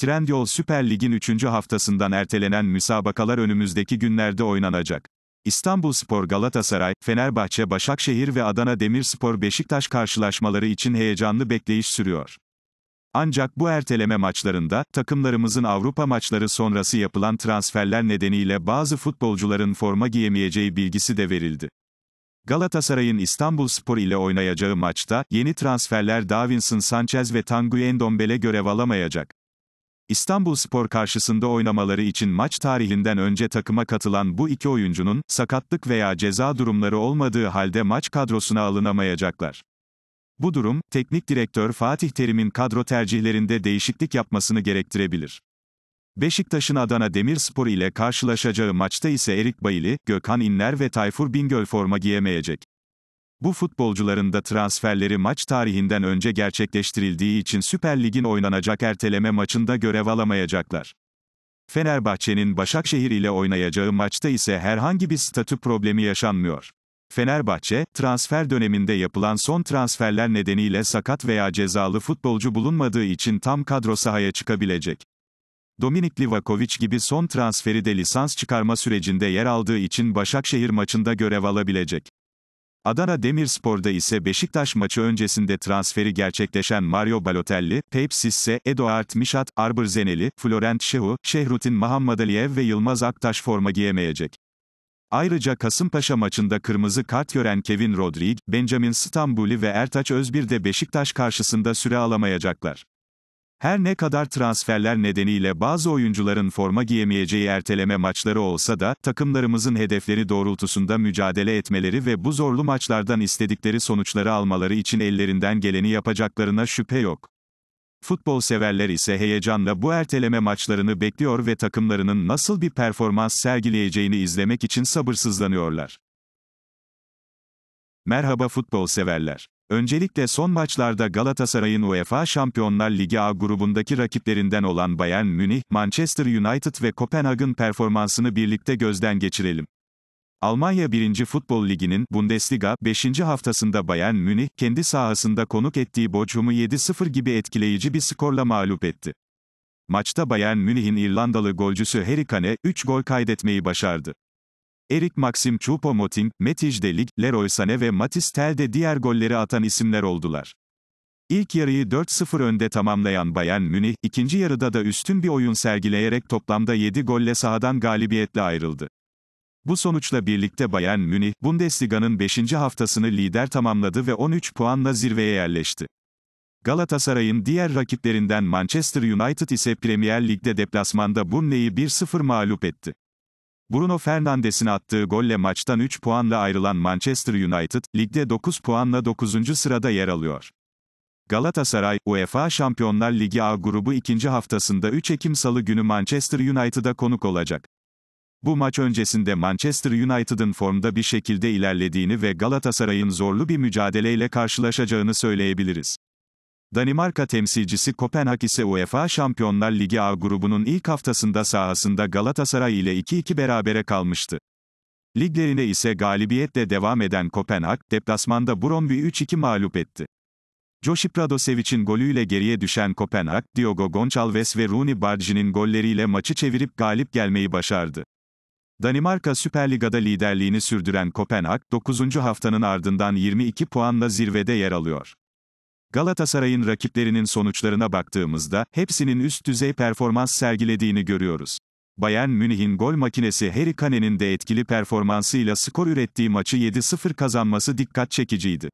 Trendyol Süper Lig'in 3. haftasından ertelenen müsabakalar önümüzdeki günlerde oynanacak. İstanbulspor Galatasaray, Fenerbahçe Başakşehir ve Adana Demirspor Beşiktaş karşılaşmaları için heyecanlı bekleyiş sürüyor. Ancak bu erteleme maçlarında, takımlarımızın Avrupa maçları sonrası yapılan transferler nedeniyle bazı futbolcuların forma giyemeyeceği bilgisi de verildi. Galatasaray'ın İstanbulspor ile oynayacağı maçta, yeni transferler Davinson Sanchez ve Tanguy Ndombele görev alamayacak. İstanbul Spor karşısında oynamaları için maç tarihinden önce takıma katılan bu iki oyuncunun, sakatlık veya ceza durumları olmadığı halde maç kadrosuna alınamayacaklar. Bu durum, teknik direktör Fatih Terim'in kadro tercihlerinde değişiklik yapmasını gerektirebilir. Beşiktaş'ın Adana Demirspor ile karşılaşacağı maçta ise Erik Bayili, Gökhan İnler ve Tayfur Bingöl forma giyemeyecek. Bu futbolcuların da transferleri maç tarihinden önce gerçekleştirildiği için Süper Lig'in oynanacak erteleme maçında görev alamayacaklar. Fenerbahçe'nin Başakşehir ile oynayacağı maçta ise herhangi bir statü problemi yaşanmıyor. Fenerbahçe, transfer döneminde yapılan son transferler nedeniyle sakat veya cezalı futbolcu bulunmadığı için tam kadro sahaya çıkabilecek. Dominik Livakovic gibi son transferi de lisans çıkarma sürecinde yer aldığı için Başakşehir maçında görev alabilecek. Adana Demirspor'da ise Beşiktaş maçı öncesinde transferi gerçekleşen Mario Balotelli, Pep Sisse, Edoard Mişat, Arbor Zeneli, Florent Şehu, Şehrutin Mahammadaliyev ve Yılmaz Aktaş forma giyemeyecek. Ayrıca Kasımpaşa maçında kırmızı kart gören Kevin Rodrig, Benjamin Stambuli ve Ertaç Özbir de Beşiktaş karşısında süre alamayacaklar. Her ne kadar transferler nedeniyle bazı oyuncuların forma giyemeyeceği erteleme maçları olsa da, takımlarımızın hedefleri doğrultusunda mücadele etmeleri ve bu zorlu maçlardan istedikleri sonuçları almaları için ellerinden geleni yapacaklarına şüphe yok. Futbol severler ise heyecanla bu erteleme maçlarını bekliyor ve takımlarının nasıl bir performans sergileyeceğini izlemek için sabırsızlanıyorlar. Merhaba futbol severler. Öncelikle son maçlarda Galatasaray'ın UEFA Şampiyonlar Ligi A grubundaki rakiplerinden olan Bayern Münih, Manchester United ve Kopenhag'ın performansını birlikte gözden geçirelim. Almanya 1. Futbol Ligi'nin Bundesliga 5. haftasında Bayern Münih, kendi sahasında konuk ettiği Bochum'u 7-0 gibi etkileyici bir skorla mağlup etti. Maçta Bayern Münih'in İrlandalı golcüsü Harry Kane, 3 gol kaydetmeyi başardı. Erik Maxim Choupo-Moting, Metij Delig, Leroy Sané ve Matis Tel de diğer golleri atan isimler oldular. İlk yarıyı 4-0 önde tamamlayan Bayern Münih, ikinci yarıda da üstün bir oyun sergileyerek toplamda 7 golle sahadan galibiyetle ayrıldı. Bu sonuçla birlikte Bayern Münih, Bundesliga'nın 5. haftasını lider tamamladı ve 13 puanla zirveye yerleşti. Galatasaray'ın diğer rakiplerinden Manchester United ise Premier Lig'de deplasmanda Burnley'i 1-0 mağlup etti. Bruno Fernandes'in attığı golle maçtan 3 puanla ayrılan Manchester United, ligde 9 puanla 9. sırada yer alıyor. Galatasaray, UEFA Şampiyonlar Ligi A grubu ikinci haftasında 3 Ekim Salı günü Manchester United'a konuk olacak. Bu maç öncesinde Manchester United'ın formda bir şekilde ilerlediğini ve Galatasaray'ın zorlu bir mücadeleyle karşılaşacağını söyleyebiliriz. Danimarka temsilcisi Kopenhag ise UEFA Şampiyonlar Ligi A grubunun ilk haftasında sahasında Galatasaray ile 2-2 berabere kalmıştı. Liglerine ise galibiyetle devam eden Kopenhag, deplasmanda Bromby 3-2 mağlup etti. Josip Radosevic'in golüyle geriye düşen Kopenhag, Diogo Gonçalves ve Rooney Bargi'nin golleriyle maçı çevirip galip gelmeyi başardı. Danimarka Süper Liga'da liderliğini sürdüren Kopenhag, 9. haftanın ardından 22 puanla zirvede yer alıyor. Galatasaray'ın rakiplerinin sonuçlarına baktığımızda hepsinin üst düzey performans sergilediğini görüyoruz. Bayern Münih'in gol makinesi Harry Kane'nin de etkili performansıyla skor ürettiği maçı 7-0 kazanması dikkat çekiciydi.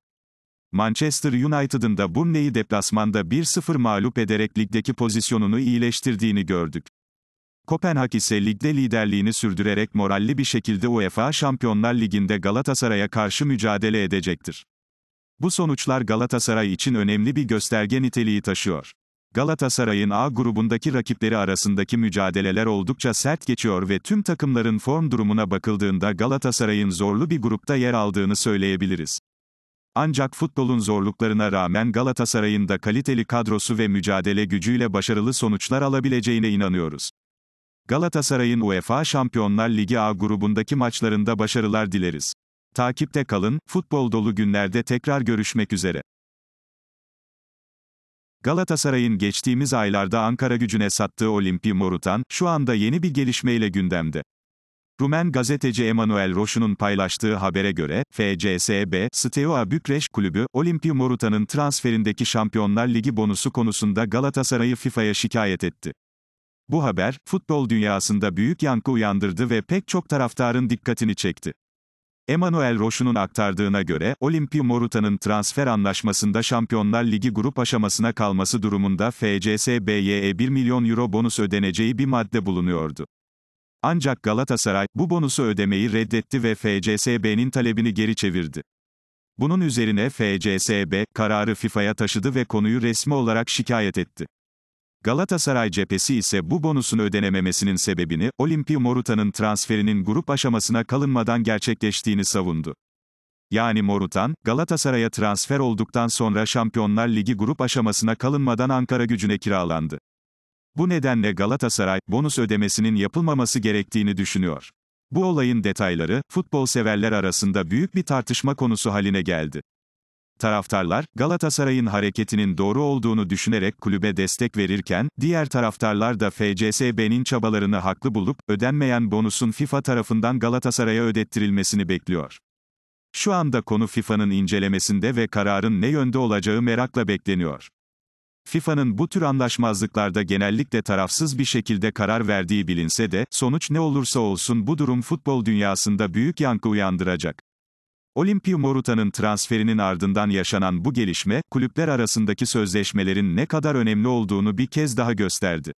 Manchester United'ın da Burnley'i deplasmanda 1-0 mağlup ederek ligdeki pozisyonunu iyileştirdiğini gördük. Kopenhag ise ligde liderliğini sürdürerek moralli bir şekilde UEFA Şampiyonlar Ligi'nde Galatasaray'a karşı mücadele edecektir. Bu sonuçlar Galatasaray için önemli bir gösterge niteliği taşıyor. Galatasaray'ın A grubundaki rakipleri arasındaki mücadeleler oldukça sert geçiyor ve tüm takımların form durumuna bakıldığında Galatasaray'ın zorlu bir grupta yer aldığını söyleyebiliriz. Ancak futbolun zorluklarına rağmen Galatasaray'ın da kaliteli kadrosu ve mücadele gücüyle başarılı sonuçlar alabileceğine inanıyoruz. Galatasaray'ın UEFA Şampiyonlar Ligi A grubundaki maçlarında başarılar dileriz. Takipte kalın, futbol dolu günlerde tekrar görüşmek üzere. Galatasaray'ın geçtiğimiz aylarda Ankara gücüne sattığı Olimpi Morutan, şu anda yeni bir gelişmeyle gündemde. Rumen gazeteci Emanuel Roşu'nun paylaştığı habere göre, FCSB, Steaua Bükreş Kulübü, Olimpi Morutan'ın transferindeki Şampiyonlar Ligi bonusu konusunda Galatasaray'ı FIFA'ya şikayet etti. Bu haber, futbol dünyasında büyük yankı uyandırdı ve pek çok taraftarın dikkatini çekti. Emmanuel Roşu'nun aktardığına göre, Olympi Moruta'nın transfer anlaşmasında Şampiyonlar Ligi grup aşamasına kalması durumunda FCSBY'e 1 milyon euro bonus ödeneceği bir madde bulunuyordu. Ancak Galatasaray, bu bonusu ödemeyi reddetti ve FCSB'nin talebini geri çevirdi. Bunun üzerine FCSB, kararı FIFA'ya taşıdı ve konuyu resmi olarak şikayet etti. Galatasaray cephesi ise bu bonusun ödenememesinin sebebini, Olimpi Morutan'ın transferinin grup aşamasına kalınmadan gerçekleştiğini savundu. Yani Morutan, Galatasaray'a transfer olduktan sonra Şampiyonlar Ligi grup aşamasına kalınmadan Ankara gücüne kiralandı. Bu nedenle Galatasaray, bonus ödemesinin yapılmaması gerektiğini düşünüyor. Bu olayın detayları, futbol severler arasında büyük bir tartışma konusu haline geldi. Taraftarlar, Galatasaray'ın hareketinin doğru olduğunu düşünerek kulübe destek verirken, diğer taraftarlar da FCSB'nin çabalarını haklı bulup, ödenmeyen bonusun FIFA tarafından Galatasaray'a ödettirilmesini bekliyor. Şu anda konu FIFA'nın incelemesinde ve kararın ne yönde olacağı merakla bekleniyor. FIFA'nın bu tür anlaşmazlıklarda genellikle tarafsız bir şekilde karar verdiği bilinse de, sonuç ne olursa olsun bu durum futbol dünyasında büyük yankı uyandıracak. Olimpio Moruta'nın transferinin ardından yaşanan bu gelişme, kulüpler arasındaki sözleşmelerin ne kadar önemli olduğunu bir kez daha gösterdi.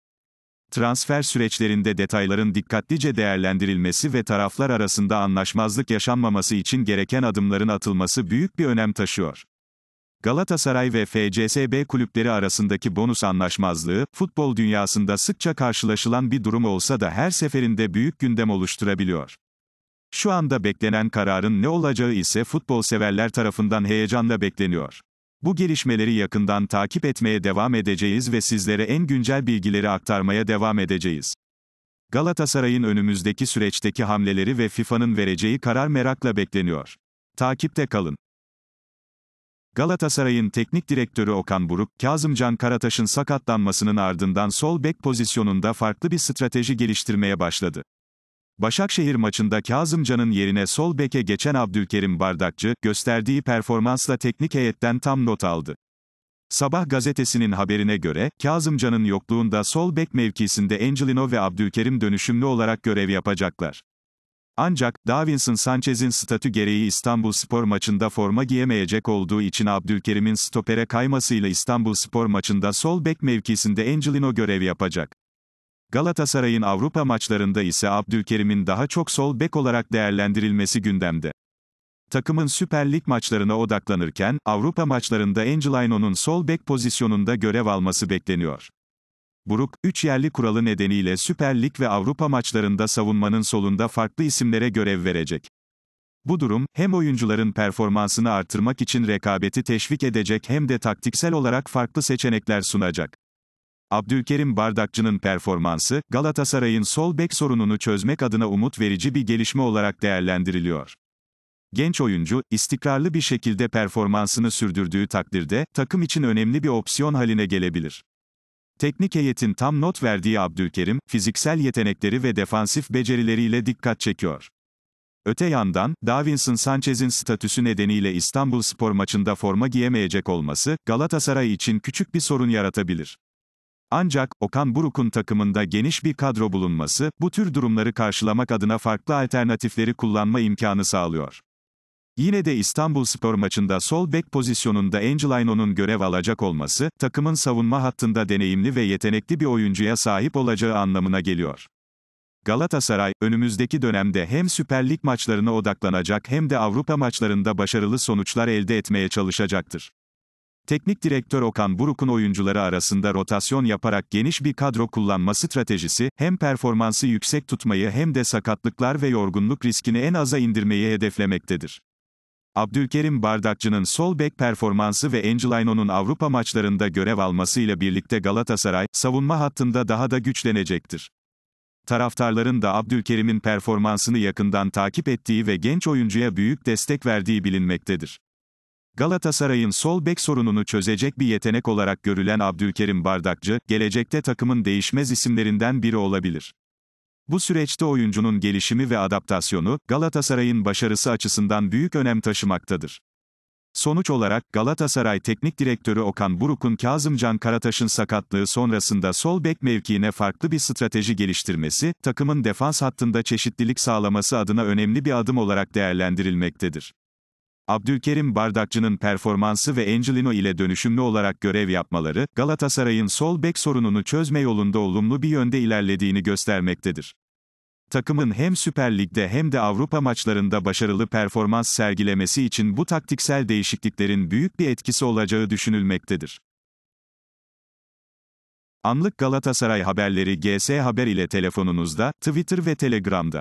Transfer süreçlerinde detayların dikkatlice değerlendirilmesi ve taraflar arasında anlaşmazlık yaşanmaması için gereken adımların atılması büyük bir önem taşıyor. Galatasaray ve FCSB kulüpleri arasındaki bonus anlaşmazlığı, futbol dünyasında sıkça karşılaşılan bir durum olsa da her seferinde büyük gündem oluşturabiliyor. Şu anda beklenen kararın ne olacağı ise futbol severler tarafından heyecanla bekleniyor. Bu gelişmeleri yakından takip etmeye devam edeceğiz ve sizlere en güncel bilgileri aktarmaya devam edeceğiz. Galatasaray'ın önümüzdeki süreçteki hamleleri ve FIFA'nın vereceği karar merakla bekleniyor. Takipte kalın. Galatasaray'ın teknik direktörü Okan Buruk, Kazımcan Karataş'ın sakatlanmasının ardından sol bek pozisyonunda farklı bir strateji geliştirmeye başladı. Başakşehir maçında Kazımcan'ın yerine sol beke geçen Abdülkerim Bardakçı, gösterdiği performansla teknik heyetten tam not aldı. Sabah gazetesinin haberine göre, Kazımcan'ın yokluğunda sol bek mevkisinde Angelino ve Abdülkerim dönüşümlü olarak görev yapacaklar. Ancak, Davinson Sanchez'in statü gereği İstanbul Spor maçında forma giyemeyecek olduğu için Abdülkerim'in stopere kaymasıyla İstanbul Spor maçında sol bek mevkisinde Angelino görev yapacak. Galatasaray'ın Avrupa maçlarında ise Abdülkerim'in daha çok sol bek olarak değerlendirilmesi gündemde. Takımın Süper Lig maçlarına odaklanırken, Avrupa maçlarında Angelino'nun sol bek pozisyonunda görev alması bekleniyor. Buruk, 3 yerli kuralı nedeniyle Süper Lig ve Avrupa maçlarında savunmanın solunda farklı isimlere görev verecek. Bu durum, hem oyuncuların performansını artırmak için rekabeti teşvik edecek hem de taktiksel olarak farklı seçenekler sunacak. Abdülkerim Bardakçı'nın performansı, Galatasaray'ın sol bek sorununu çözmek adına umut verici bir gelişme olarak değerlendiriliyor. Genç oyuncu, istikrarlı bir şekilde performansını sürdürdüğü takdirde, takım için önemli bir opsiyon haline gelebilir. Teknik heyetin tam not verdiği Abdülkerim, fiziksel yetenekleri ve defansif becerileriyle dikkat çekiyor. Öte yandan, Davinson Sanchez'in statüsü nedeniyle İstanbul Spor maçında forma giyemeyecek olması, Galatasaray için küçük bir sorun yaratabilir. Ancak, Okan Buruk'un takımında geniş bir kadro bulunması, bu tür durumları karşılamak adına farklı alternatifleri kullanma imkanı sağlıyor. Yine de İstanbul Spor maçında sol bek pozisyonunda Angelino'nun görev alacak olması, takımın savunma hattında deneyimli ve yetenekli bir oyuncuya sahip olacağı anlamına geliyor. Galatasaray, önümüzdeki dönemde hem Süper Lig maçlarına odaklanacak hem de Avrupa maçlarında başarılı sonuçlar elde etmeye çalışacaktır. Teknik direktör Okan Buruk'un oyuncuları arasında rotasyon yaparak geniş bir kadro kullanma stratejisi, hem performansı yüksek tutmayı hem de sakatlıklar ve yorgunluk riskini en aza indirmeyi hedeflemektedir. Abdülkerim Bardakçı'nın sol bek performansı ve Angelino'nun Avrupa maçlarında görev almasıyla birlikte Galatasaray, savunma hattında daha da güçlenecektir. Taraftarların da Abdülkerim'in performansını yakından takip ettiği ve genç oyuncuya büyük destek verdiği bilinmektedir. Galatasaray'ın sol bek sorununu çözecek bir yetenek olarak görülen Abdülkerim Bardakçı, gelecekte takımın değişmez isimlerinden biri olabilir. Bu süreçte oyuncunun gelişimi ve adaptasyonu, Galatasaray'ın başarısı açısından büyük önem taşımaktadır. Sonuç olarak, Galatasaray Teknik Direktörü Okan Buruk'un Kazımcan Karataş'ın sakatlığı sonrasında sol bek mevkiine farklı bir strateji geliştirmesi, takımın defans hattında çeşitlilik sağlaması adına önemli bir adım olarak değerlendirilmektedir. Abdülkerim Bardakçı'nın performansı ve Angelino ile dönüşümlü olarak görev yapmaları, Galatasaray'ın sol bek sorununu çözme yolunda olumlu bir yönde ilerlediğini göstermektedir. Takımın hem Süper Lig'de hem de Avrupa maçlarında başarılı performans sergilemesi için bu taktiksel değişikliklerin büyük bir etkisi olacağı düşünülmektedir. Anlık Galatasaray haberleri GS Haber ile telefonunuzda, Twitter ve Telegram'da.